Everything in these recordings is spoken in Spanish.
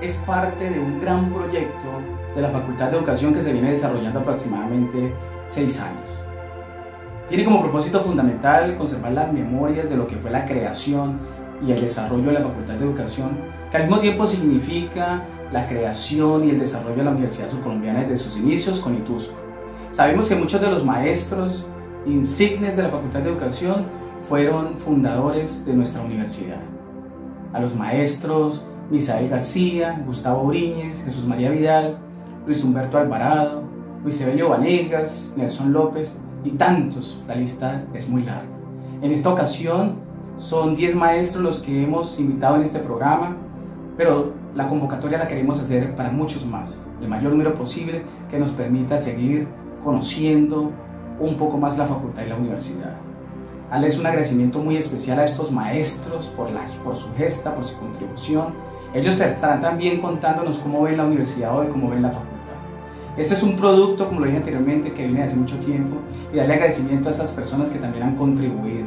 es parte de un gran proyecto de la Facultad de Educación que se viene desarrollando aproximadamente seis años. Tiene como propósito fundamental conservar las memorias de lo que fue la creación y el desarrollo de la Facultad de Educación, que al mismo tiempo significa la creación y el desarrollo de la Universidad Surcolombiana desde sus inicios con ITUSCO. Sabemos que muchos de los maestros insignes de la Facultad de Educación fueron fundadores de nuestra universidad. A los maestros Misael García, Gustavo oriñez, Jesús María Vidal, Luis Humberto Alvarado, Luis Evelio Vanegas, Nelson López y tantos. La lista es muy larga. En esta ocasión son 10 maestros los que hemos invitado en este programa, pero la convocatoria la queremos hacer para muchos más, el mayor número posible que nos permita seguir conociendo un poco más la facultad y la universidad. es un agradecimiento muy especial a estos maestros por, por su gesta, por su contribución ellos estarán también contándonos cómo ven la universidad hoy, cómo ven la facultad. Este es un producto, como lo dije anteriormente, que viene hace mucho tiempo y darle agradecimiento a esas personas que también han contribuido.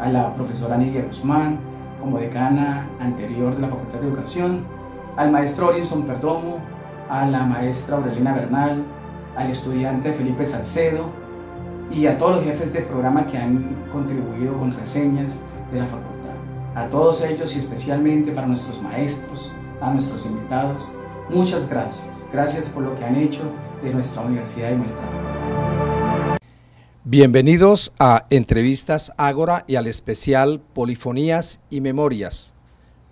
A la profesora Nidia Guzmán, como decana anterior de la Facultad de Educación, al maestro Orinson Perdomo, a la maestra Aurelina Bernal, al estudiante Felipe Salcedo y a todos los jefes de programa que han contribuido con reseñas de la facultad. A todos ellos y especialmente para nuestros maestros, a nuestros invitados, muchas gracias. Gracias por lo que han hecho de nuestra universidad y nuestra facultad. Bienvenidos a Entrevistas Ágora y al especial Polifonías y Memorias,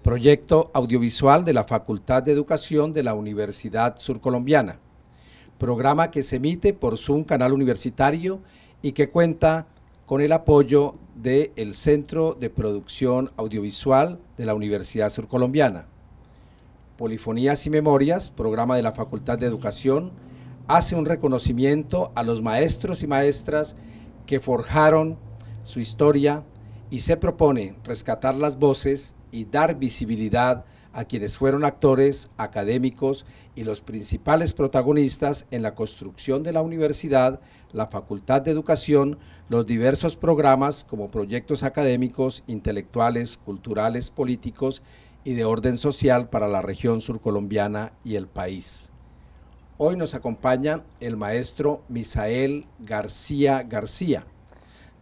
proyecto audiovisual de la Facultad de Educación de la Universidad Surcolombiana, programa que se emite por Zoom Canal Universitario y que cuenta con el apoyo del Centro de Producción Audiovisual de la Universidad Surcolombiana. Polifonías y Memorias, programa de la Facultad de Educación, hace un reconocimiento a los maestros y maestras que forjaron su historia y se propone rescatar las voces y dar visibilidad a quienes fueron actores, académicos y los principales protagonistas en la construcción de la universidad, la Facultad de Educación, los diversos programas como proyectos académicos, intelectuales, culturales, políticos y de orden social para la región surcolombiana y el país. Hoy nos acompaña el maestro Misael García García,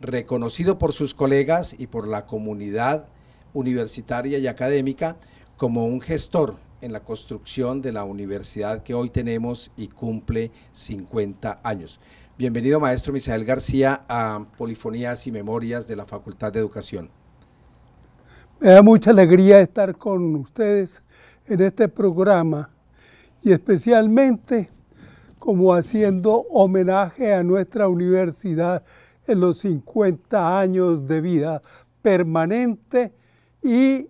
reconocido por sus colegas y por la comunidad universitaria y académica como un gestor en la construcción de la universidad que hoy tenemos y cumple 50 años. Bienvenido, maestro Misael García, a Polifonías y Memorias de la Facultad de Educación. Me da mucha alegría estar con ustedes en este programa y especialmente como haciendo homenaje a nuestra universidad en los 50 años de vida permanente y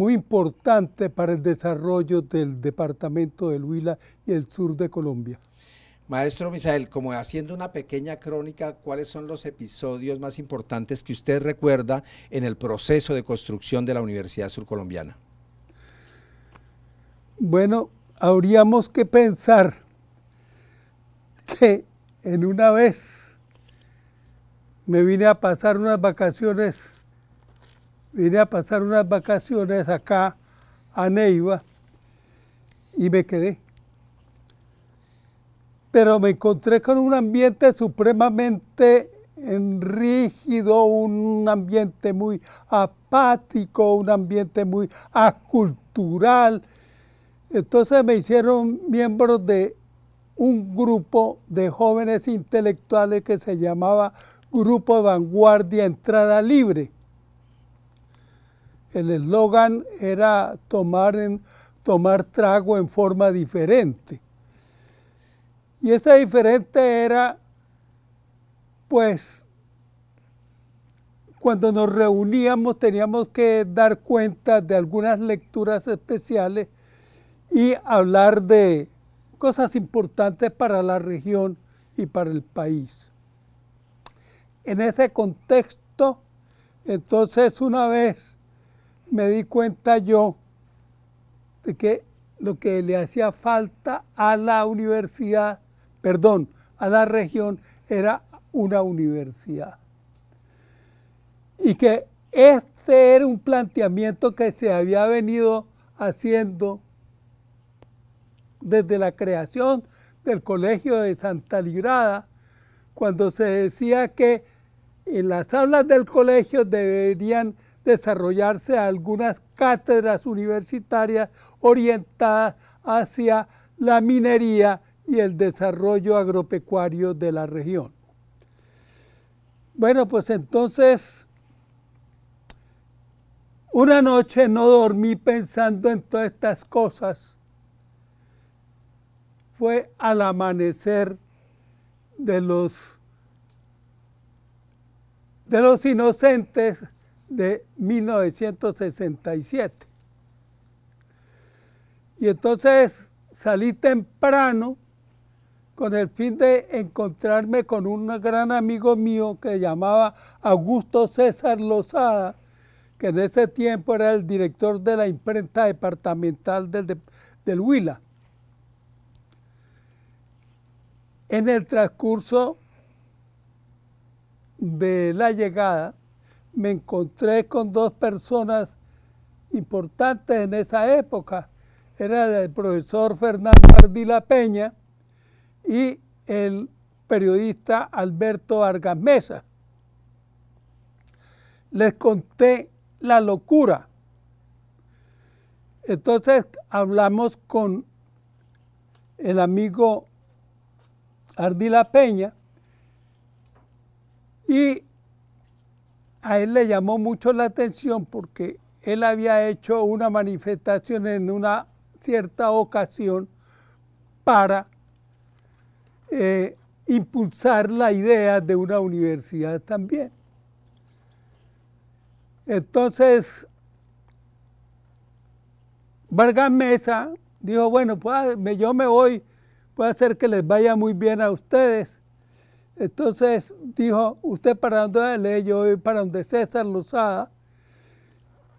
muy importante para el desarrollo del departamento del Huila y el sur de Colombia. Maestro Misael, como haciendo una pequeña crónica, ¿cuáles son los episodios más importantes que usted recuerda en el proceso de construcción de la Universidad Surcolombiana? Bueno, habríamos que pensar que en una vez me vine a pasar unas vacaciones vine a pasar unas vacaciones acá a Neiva y me quedé. Pero me encontré con un ambiente supremamente rígido, un ambiente muy apático, un ambiente muy acultural. Entonces me hicieron miembro de un grupo de jóvenes intelectuales que se llamaba Grupo Vanguardia Entrada Libre el eslogan era tomar, tomar trago en forma diferente. Y esa diferente era, pues, cuando nos reuníamos teníamos que dar cuenta de algunas lecturas especiales y hablar de cosas importantes para la región y para el país. En ese contexto, entonces una vez me di cuenta yo de que lo que le hacía falta a la universidad, perdón, a la región era una universidad. Y que este era un planteamiento que se había venido haciendo desde la creación del Colegio de Santa Librada, cuando se decía que en las aulas del colegio deberían desarrollarse algunas cátedras universitarias orientadas hacia la minería y el desarrollo agropecuario de la región. Bueno, pues entonces, una noche no dormí pensando en todas estas cosas. Fue al amanecer de los, de los inocentes de 1967. Y entonces salí temprano con el fin de encontrarme con un gran amigo mío que llamaba Augusto César Lozada, que en ese tiempo era el director de la imprenta departamental del, del Huila. En el transcurso de la llegada, me encontré con dos personas importantes en esa época. Era el profesor Fernando Ardila Peña y el periodista Alberto Argamesa. Les conté la locura. Entonces hablamos con el amigo Ardila Peña y a él le llamó mucho la atención porque él había hecho una manifestación en una cierta ocasión para eh, impulsar la idea de una universidad también. Entonces, Vargas Mesa dijo, bueno, pues ah, yo me voy, puede hacer que les vaya muy bien a ustedes, entonces dijo, usted para dónde le yo voy para donde César Lozada.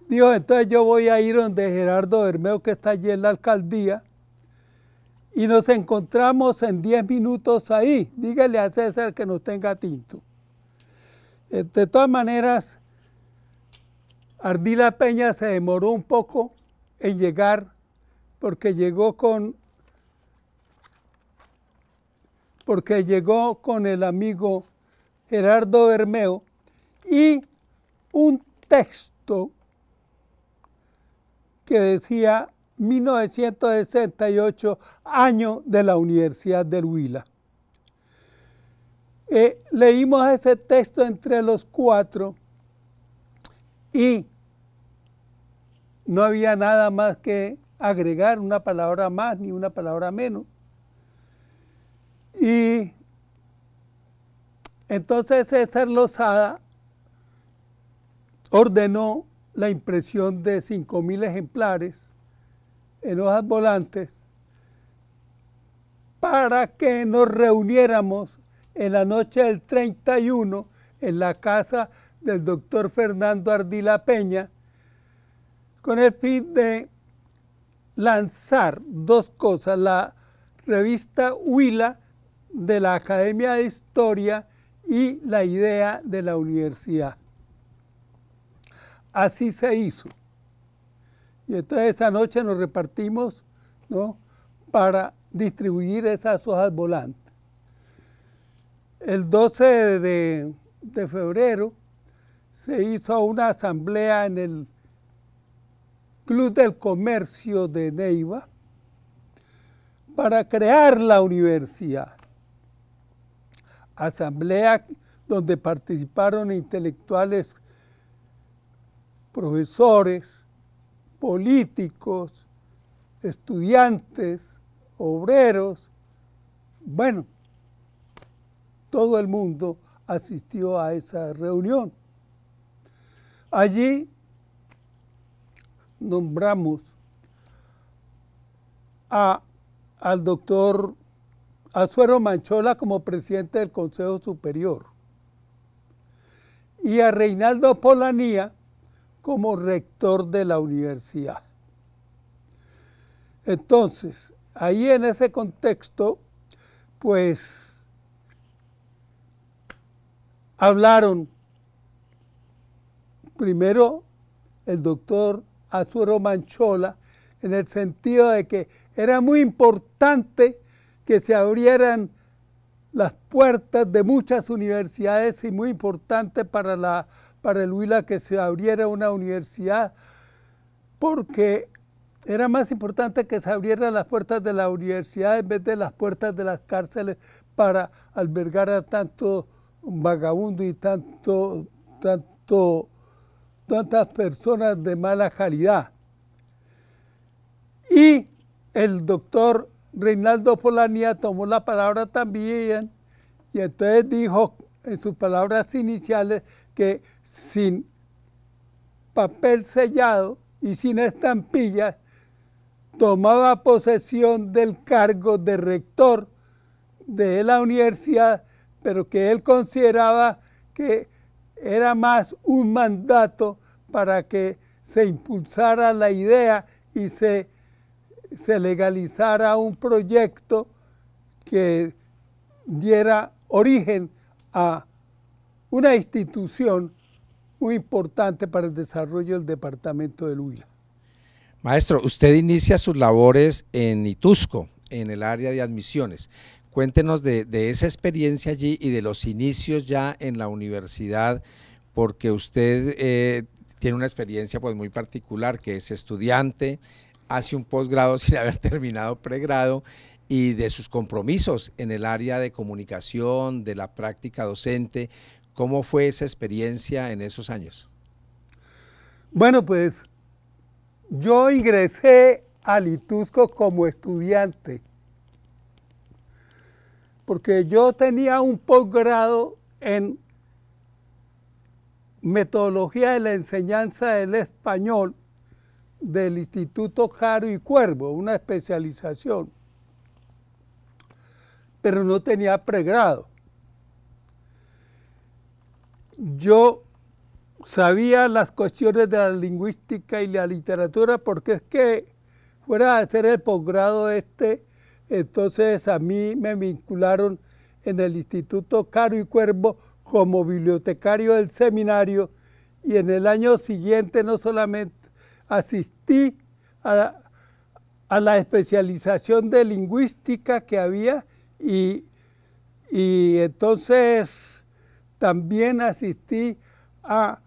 Dijo, entonces yo voy a ir donde Gerardo Bermeo, que está allí en la alcaldía, y nos encontramos en 10 minutos ahí. Dígale a César que nos tenga tinto. Eh, de todas maneras, Ardila Peña se demoró un poco en llegar porque llegó con porque llegó con el amigo Gerardo Bermeo y un texto que decía 1968, año de la Universidad del Huila. Eh, leímos ese texto entre los cuatro y no había nada más que agregar una palabra más ni una palabra menos. Y entonces César Lozada ordenó la impresión de 5.000 ejemplares en hojas volantes para que nos reuniéramos en la noche del 31 en la casa del doctor Fernando Ardila Peña con el fin de lanzar dos cosas, la revista Huila de la Academia de Historia y la idea de la universidad. Así se hizo. Y entonces esa noche nos repartimos ¿no? para distribuir esas hojas volantes. El 12 de, de febrero se hizo una asamblea en el Club del Comercio de Neiva para crear la universidad asamblea donde participaron intelectuales, profesores, políticos, estudiantes, obreros, bueno, todo el mundo asistió a esa reunión. Allí nombramos al doctor Azuero Manchola como presidente del Consejo Superior y a Reinaldo Polanía como rector de la universidad. Entonces, ahí en ese contexto, pues hablaron primero el doctor Azuero Manchola en el sentido de que era muy importante que se abrieran las puertas de muchas universidades y muy importante para, la, para el Huila que se abriera una universidad porque era más importante que se abrieran las puertas de la universidad en vez de las puertas de las cárceles para albergar a tanto vagabundo y tanto, tanto, tantas personas de mala calidad. Y el doctor Reinaldo Polanía tomó la palabra también y entonces dijo en sus palabras iniciales que sin papel sellado y sin estampillas tomaba posesión del cargo de rector de la universidad, pero que él consideraba que era más un mandato para que se impulsara la idea y se se legalizara un proyecto que diera origen a una institución muy importante para el desarrollo del departamento del Huila. Maestro, usted inicia sus labores en Itusco, en el área de admisiones. Cuéntenos de, esa experiencia allí y de los inicios ya en la universidad, porque usted eh, tiene una experiencia pues muy particular, que es estudiante, hace un posgrado sin haber terminado pregrado y de sus compromisos en el área de comunicación, de la práctica docente. ¿Cómo fue esa experiencia en esos años? Bueno, pues yo ingresé a Litusco como estudiante, porque yo tenía un posgrado en metodología de la enseñanza del español del Instituto Caro y Cuervo, una especialización, pero no tenía pregrado. Yo sabía las cuestiones de la lingüística y la literatura porque es que fuera a hacer el posgrado este, entonces a mí me vincularon en el Instituto Caro y Cuervo como bibliotecario del seminario y en el año siguiente no solamente asistí a, la especialización de lingüística que había y, entonces también asistí a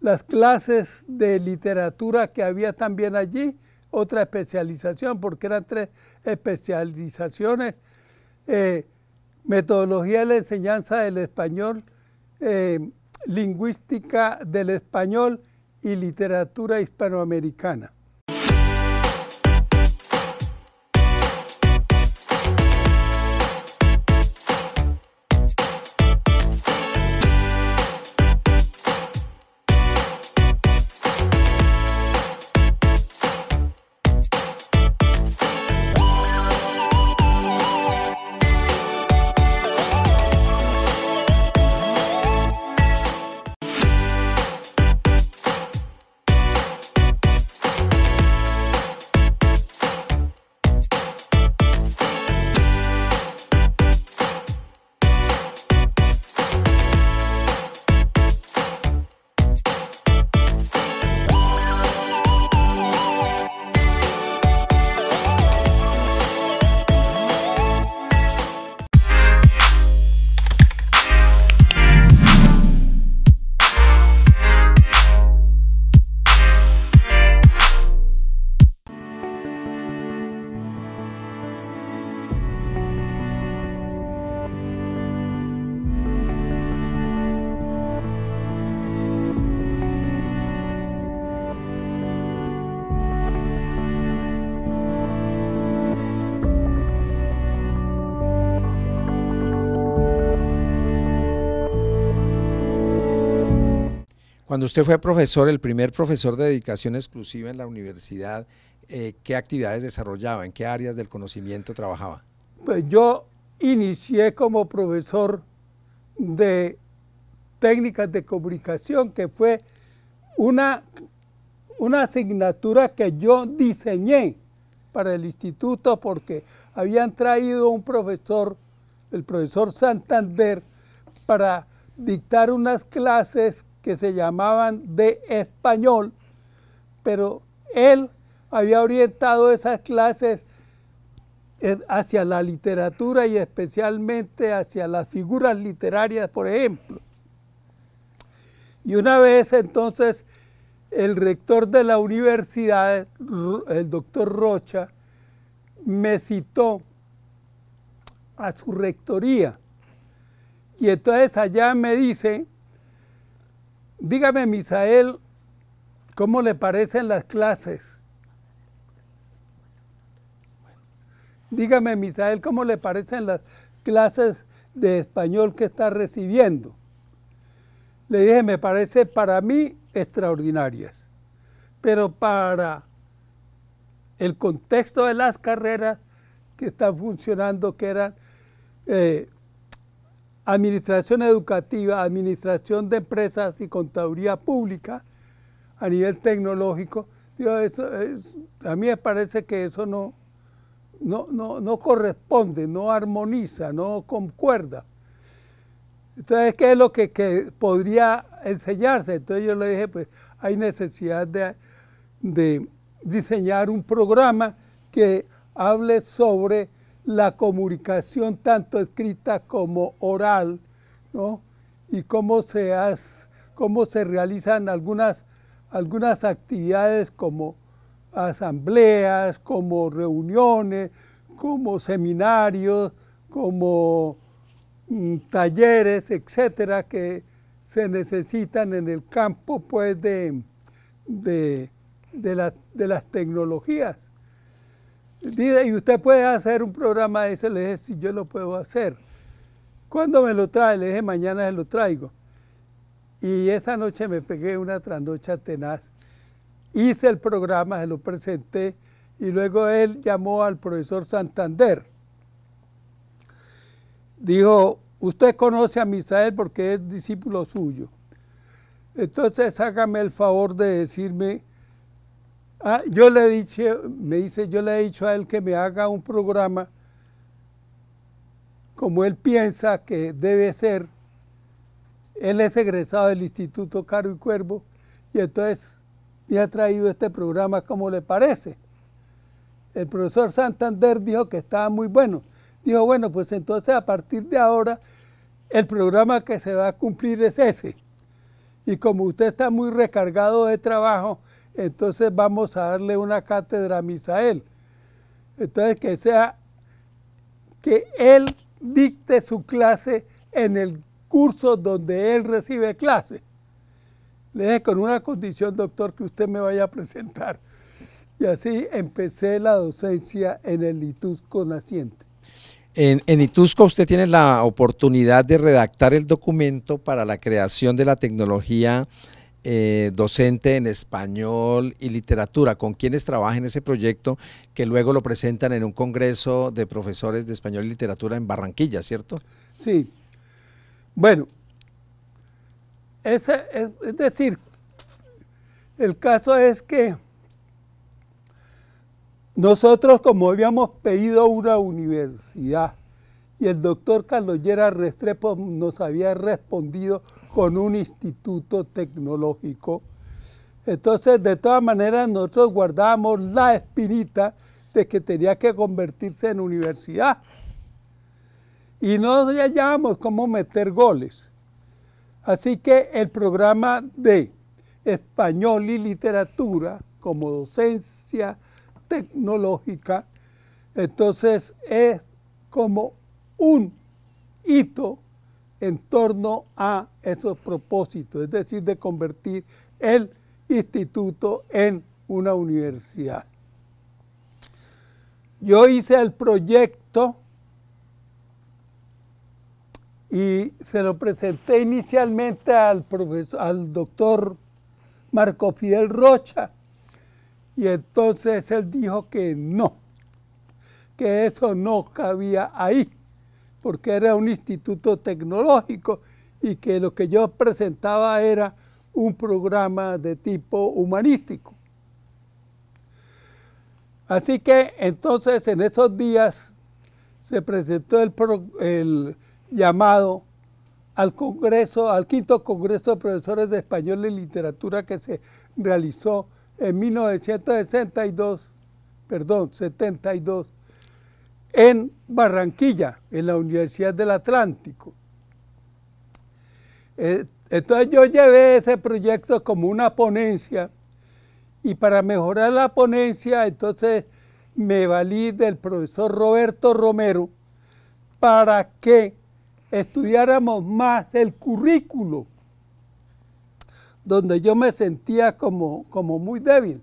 las clases de literatura que había también allí, otra especialización, porque eran tres especializaciones, eh, metodología de la enseñanza del español, eh, lingüística del español y literatura hispanoamericana. Cuando usted fue profesor, el primer profesor de dedicación exclusiva en la universidad, eh, ¿qué actividades desarrollaba? ¿En qué áreas del conocimiento trabajaba? Pues yo inicié como profesor de técnicas de comunicación, que fue una, una asignatura que yo diseñé para el instituto porque habían traído un profesor, el profesor Santander, para dictar unas clases que se llamaban de español, pero él había orientado esas clases eh, hacia la literatura y especialmente hacia las figuras literarias, por ejemplo. Y una vez entonces el rector de la universidad, el doctor Rocha, me citó a su rectoría. Y entonces allá me dice Dígame, Misael, ¿cómo le parecen las clases? Dígame, Misael, ¿cómo le parecen las clases de español que está recibiendo? Le dije, me parece para mí extraordinarias, pero para el contexto de las carreras que están funcionando, que eran eh, administración educativa, administración de empresas y contaduría pública a nivel tecnológico, a mí me parece que eso no, no, no, corresponde, no armoniza, no concuerda. Entonces, ¿qué es lo que, podría enseñarse? Entonces yo le dije, pues hay necesidad de, de diseñar un programa que hable sobre la comunicación tanto escrita como oral, ¿no? Y cómo se, cómo se realizan algunas, algunas actividades como asambleas, como reuniones, como seminarios, como mm, talleres, etcétera, que se necesitan en el campo pues de las tecnologías. Dice, y usted puede hacer un programa de ese, le dije, si yo lo puedo hacer. ¿Cuándo me lo trae? Le dije, mañana se lo traigo. Y esa noche me pegué una trasnocha tenaz. Hice el programa, se lo presenté, y luego él llamó al profesor Santander. Dijo, usted conoce a Misael porque es discípulo suyo. Entonces hágame el favor de decirme Ah, yo le he me dice, yo le he dicho a él que me haga un programa como él piensa que debe ser. Él es egresado del Instituto Caro y Cuervo y entonces me ha traído este programa como le parece. El profesor Santander dijo que estaba muy bueno. Dijo, bueno, pues entonces a partir de ahora el programa que se va a cumplir es ese. Y como usted está muy recargado de trabajo, entonces vamos a darle una cátedra a Misael. Entonces que sea que él dicte su clase en el curso donde él recibe clase. Le dije con una condición, doctor, que usted me vaya a presentar. Y así empecé la docencia en el Itusco naciente. En, en, Itusco usted tiene la oportunidad de redactar el documento para la creación de la tecnología eh, docente en español y literatura, con quienes trabaja en ese proyecto que luego lo presentan en un congreso de profesores de español y literatura en Barranquilla, ¿cierto? Sí. Bueno, es, decir, el caso es que nosotros, como habíamos pedido una universidad, y el doctor Carlos Llera Restrepo nos había respondido con un instituto tecnológico. Entonces, de todas maneras, nosotros guardamos la espirita de que tenía que convertirse en universidad. Y no hallábamos cómo meter goles. Así que el programa de español y literatura como docencia tecnológica, entonces es como un hito en torno a esos propósitos, es decir, de convertir el instituto en una universidad. Yo hice el proyecto y se lo presenté inicialmente al, profesor, al doctor Marco Fidel Rocha y entonces él dijo que no, que eso no cabía ahí porque era un instituto tecnológico y que lo que yo presentaba era un programa de tipo humanístico. Así que entonces en esos días se presentó el, llamado al Congreso, al quinto Congreso de Profesores de Español y Literatura que se realizó en 1962, perdón, 72, en Barranquilla, en la Universidad del Atlántico. Eh, entonces yo llevé ese proyecto como una ponencia y para mejorar la ponencia entonces me valí del profesor Roberto Romero para que estudiáramos más el currículo, donde yo me sentía como, como muy débil.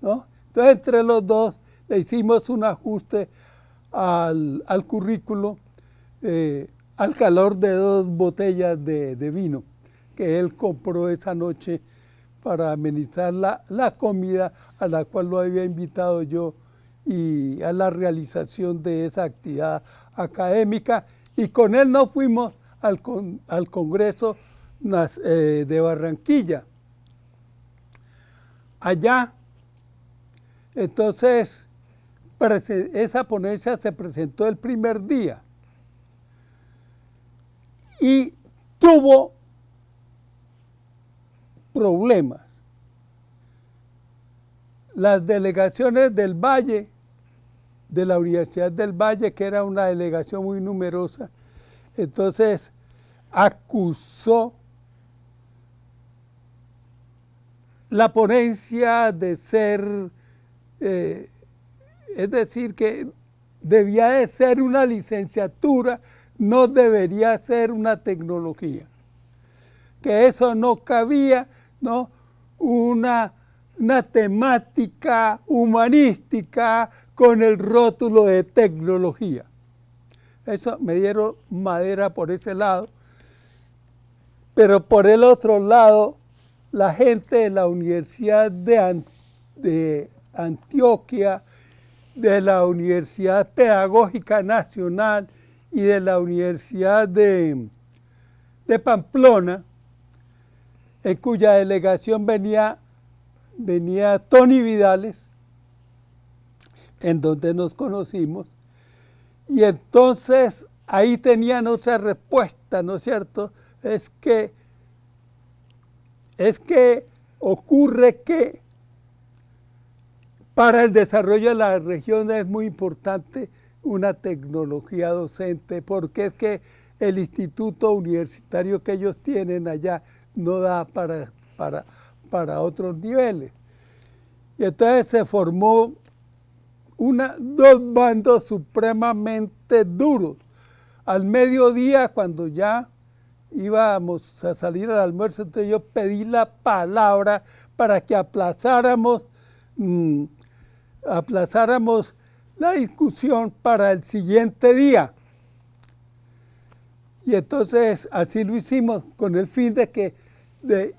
Entonces entre los dos le hicimos un ajuste al, currículo eh, al calor de dos botellas de, vino que él compró esa noche para amenizar la, comida a la cual lo había invitado yo y a la realización de esa actividad académica. Y con él nos fuimos al, al Congreso eh, de Barranquilla. Allá, entonces, esa ponencia se presentó el primer día y tuvo problemas. Las delegaciones del Valle, de la Universidad del Valle, que era una delegación muy numerosa, entonces acusó la ponencia de ser eh, es decir, que debía de ser una licenciatura, no debería ser una tecnología. Que eso no cabía, ¿no? Una, una temática humanística con el rótulo de tecnología. Eso me dieron madera por ese lado. Pero por el otro lado, la gente de la Universidad de, de Antioquia, de la Universidad Pedagógica Nacional y de la Universidad de, Pamplona, en cuya delegación venía, venía Tony Vidales, en donde nos conocimos, y entonces ahí tenían otra respuesta, ¿no es cierto? Es que, es que ocurre que para el desarrollo de la región es muy importante una tecnología docente, porque es que el instituto universitario que ellos tienen allá no da para, para, para otros niveles. Y entonces se formó una, dos bandos supremamente duros. Al mediodía, cuando ya íbamos a salir al almuerzo, entonces yo pedí la palabra para que aplazáramos mm, aplazáramos la discusión para el siguiente día. Y entonces así lo hicimos con el fin de que de,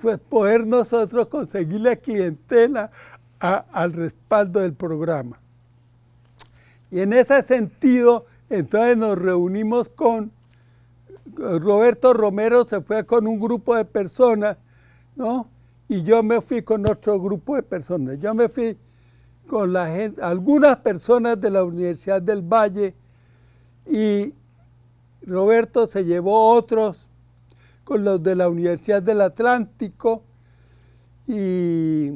pues poder nosotros conseguir la clientela al respaldo del programa. Y en ese sentido, entonces nos reunimos con Roberto Romero, se fue con un grupo de personas, ¿no? Y yo me fui con otro grupo de personas. Yo me fui con la gente, algunas personas de la Universidad del Valle y Roberto se llevó otros con los de la Universidad del Atlántico y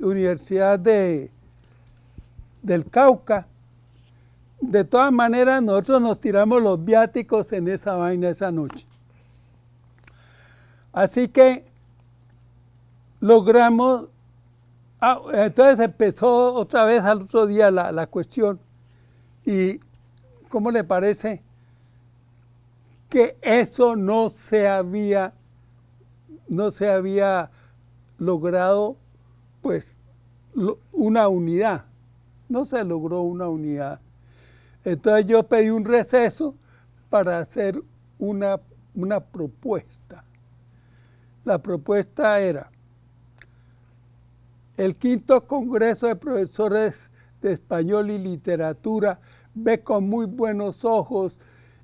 Universidad de, del Cauca. De todas maneras, nosotros nos tiramos los viáticos en esa vaina esa noche. Así que logramos Ah, entonces empezó otra vez al otro día la, cuestión. ¿Y cómo le parece? que eso no se había no se había logrado pues una unidad no se logró una unidad entonces yo pedí un receso para hacer una, una propuesta la propuesta era el quinto Congreso de Profesores de Español y Literatura ve con muy buenos ojos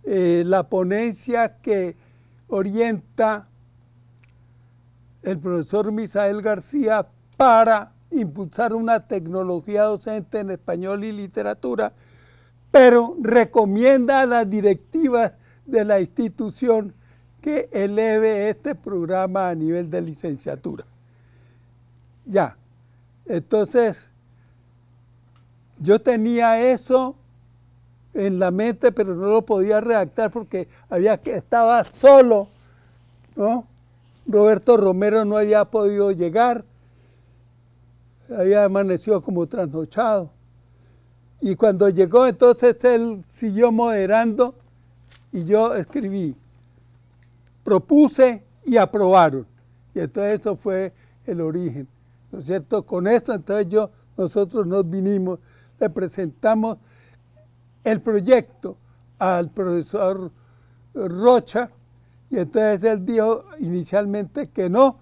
eh, la ponencia que orienta el profesor Misael García para impulsar una tecnología docente en español y literatura, pero recomienda a las directivas de la institución que eleve este programa a nivel de licenciatura. Ya, entonces, yo tenía eso en la mente, pero no lo podía redactar porque había que estaba solo, ¿no? Roberto Romero no había podido llegar, había amanecido como trasnochado. Y cuando llegó, entonces él siguió moderando y yo escribí, propuse y aprobaron. Y entonces eso fue el origen. ¿no es cierto? Con esto entonces yo, nosotros nos vinimos, le presentamos el proyecto al profesor Rocha y entonces él dijo inicialmente que no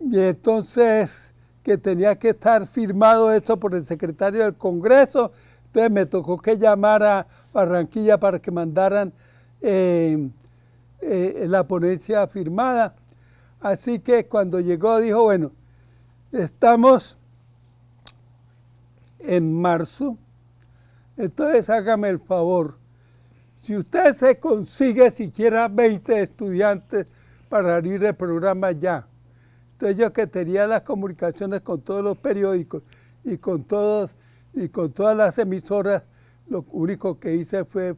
y entonces que tenía que estar firmado eso por el secretario del Congreso entonces me tocó que llamar a Barranquilla para que mandaran eh, eh, la ponencia firmada Así que cuando llegó dijo, bueno, estamos en marzo, entonces hágame el favor. Si usted se consigue siquiera 20 estudiantes para abrir el programa ya, entonces yo que tenía las comunicaciones con todos los periódicos y con, y con todas las emisoras, lo único que hice fue,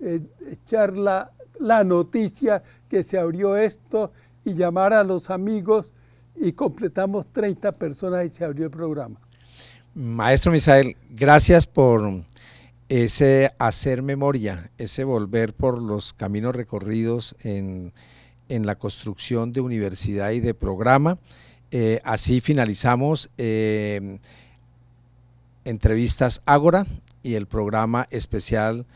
eh, echar la, la noticia que se abrió esto y llamar a los amigos y completamos 30 personas y se abrió el programa. Maestro Misael, gracias por ese hacer memoria, ese volver por los caminos recorridos en, la construcción de universidad y de programa. Eh, así finalizamos eh, entrevistas Ágora y el programa especial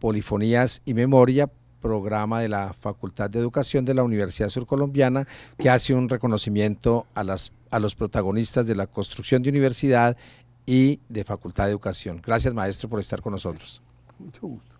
Polifonías y Memoria programa de la Facultad de Educación de la Universidad Surcolombiana que hace un reconocimiento a, las, a los protagonistas de la construcción de universidad y de Facultad de Educación. Gracias, maestro, por estar con nosotros. Mucho gusto.